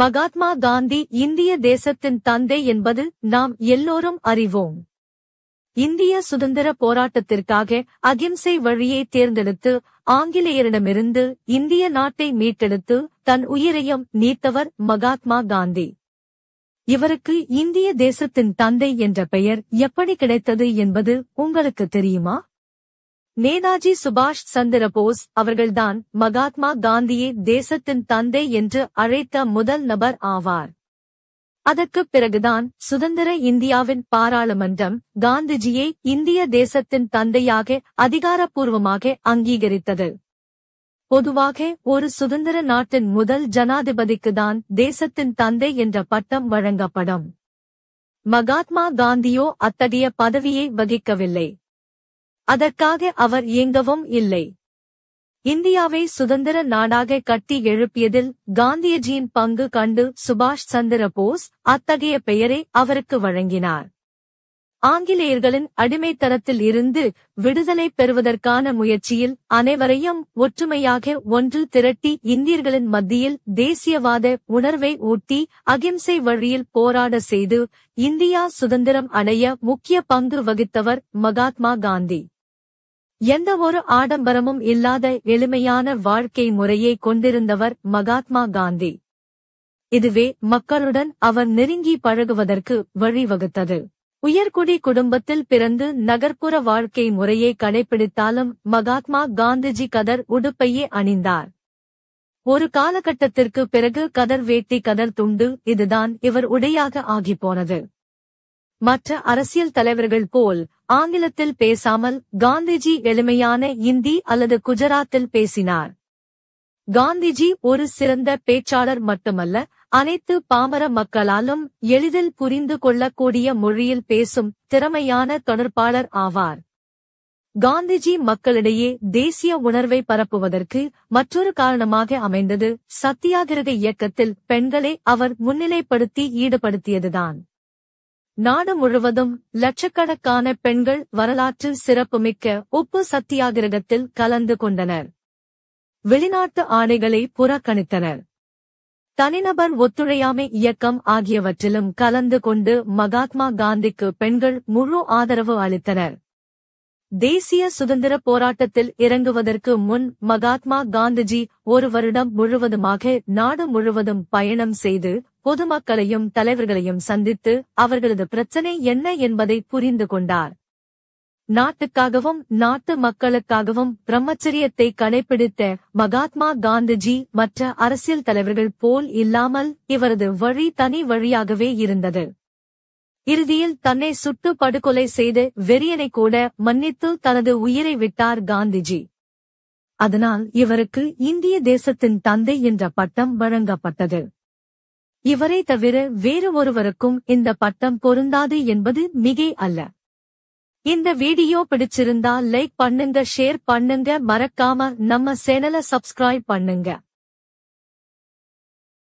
மகாத்மா காந்தி இந்திய தேசத்தின் தந்தை என்பது நாம் எல்லோரும் அறிவோம் இந்திய சுதந்திர போராட்டத்திற்காக அகிம்சை வழியை தேர்ந்தெடுத்து ஆங்கிலேயரிடமிருந்து இந்திய நாட்டை மீட்டெடுத்து தன் உயிரையும் நீத்தவர் மகாத்மா காந்தி இவருக்கு இந்திய தேசத்தின் தந்தை என்ற பெயர் எப்படி கிடைத்தது என்பது உங்களுக்கு தெரியுமா நேதாஜி சுபாஷ் சந்திரபோஸ் அவர்கள்தான் மகாத்மா காந்தியை தேசத்தின் தந்தை என்று அழைத்த முதல் நபர் ஆவார் அதற்குப் பிறகுதான் சுதந்திர இந்தியாவின் பாராளுமன்றம் காந்திஜியை இந்திய தேசத்தின் தந்தையாக அதிகாரப்பூர்வமாக அங்கீகரித்தது பொதுவாக ஒரு சுதந்திர நாட்டின் முதல் ஜனாதிபதிக்குதான் தேசத்தின் தந்தை என்ற பட்டம் வழங்கப்படும் மகாத்மா காந்தியோ அத்தகைய பதவியை வகிக்கவில்லை அதற்காக அவர் இயங்கவும் இல்லை இந்தியாவை சுதந்திர நாடாக கட்டி எழுப்பியதில் காந்தியஜியின் பங்கு கண்டு சுபாஷ் சந்திர போஸ் அத்தகைய பெயரை அவருக்கு வழங்கினார் ஆங்கிலேயர்களின் அடிமைத்தரத்தில் இருந்து விடுதலை பெறுவதற்கான முயற்சியில் அனைவரையும் ஒற்றுமையாக ஒன்று திரட்டி இந்தியர்களின் மத்தியில் தேசியவாத உணர்வை ஊட்டி அகிம்சை வழியில் போராட செய்து இந்தியா சுதந்திரம் அடைய முக்கிய பங்கு வகித்தவர் மகாத்மா காந்தி எந்த ஒரு ஆடம்பரமும் இல்லாத எளிமையான வாழ்க்கை முறையை கொண்டிருந்தவர் மகாத்மா காந்தி இதுவே மக்களுடன் அவர் நெருங்கி பழகுவதற்கு வழிவகுத்தது உயர்குடி குடும்பத்தில் பிறந்து நகர்ப்புற வாழ்க்கை முறையை கடைபிடித்தாலும் மகாத்மா காந்திஜி கதர் உடுப்பையே அணிந்தார் ஒரு காலகட்டத்திற்கு பிறகு கதர் வேட்டி கதர் துண்டு இதுதான் இவர் உடையாக ஆகிப்போனது மற்ற அரசியல் தலைவர்கள் போல் ஆங்கிலத்தில் பேசாமல் காந்திஜி எளிமையான இந்தி அல்லது குஜராத்தில் பேசினார் காந்திஜி ஒரு சிறந்த பேச்சாளர் மட்டுமல்ல அனைத்து பாமர மக்களாலும் எளிதில் புரிந்து கொள்ளக்கூடிய மொழியில் பேசும் திறமையான தொடர்பாளர் ஆவார் காந்திஜி மக்களிடையே தேசிய உணர்வை பரப்புவதற்கு மற்றொரு காரணமாக அமைந்தது சத்தியாகிரக இயக்கத்தில் பெண்களை அவர் முன்னிலைப்படுத்தி ஈடுபடுத்தியதுதான் நாடு முழுவதும் லட்சக்கணக்கான பெண்கள் வரலாற்று சிறப்புமிக்க உப்பு சத்தியாகிரகத்தில் கலந்து கொண்டனர் வெளிநாட்டு ஆணைகளை புறக்கணித்தனர் தனிநபர் ஒத்துழையாமை இயக்கம் ஆகியவற்றிலும் கலந்து கொண்டு மகாத்மா காந்திக்கு பெண்கள் முழு ஆதரவு அளித்தனர் தேசிய சுதந்திர போராட்டத்தில் இறங்குவதற்கு முன் மகாத்மா காந்திஜி ஒரு வருடம் முழுவதுமாக நாடு முழுவதும் பயணம் செய்து பொதுமக்களையும் தலைவர்களையும் சந்தித்து அவர்களது பிரச்சனை என்ன என்பதை புரிந்து கொண்டார் நாட்டுக்காகவும் நாட்டு மக்களுக்காகவும் பிரம்மச்சரியத்தை கடைபிடித்த மகாத்மா காந்திஜி மற்ற அரசியல் தலைவர்கள் போல் இல்லாமல் இவரது வழி தனி வழியாகவே இருந்தது இறுதியில் தன்னை சுட்டு படுகொலை செய்து வெறியனை கூட மன்னித்து தனது உயிரை விட்டார் காந்திஜி அதனால் இவருக்கு இந்திய தேசத்தின் தந்தை என்ற பட்டம் வழங்கப்பட்டது இவரை தவிர வேறு ஒருவருக்கும் இந்த பட்டம் பொருந்தாது என்பது மிகை அல்ல இந்த வீடியோ பிடிச்சிருந்தா லைக் பண்ணுங்க ஷேர் பண்ணுங்க மறக்காம நம்ம சேனலை சப்ஸ்கிரைப் பண்ணுங்க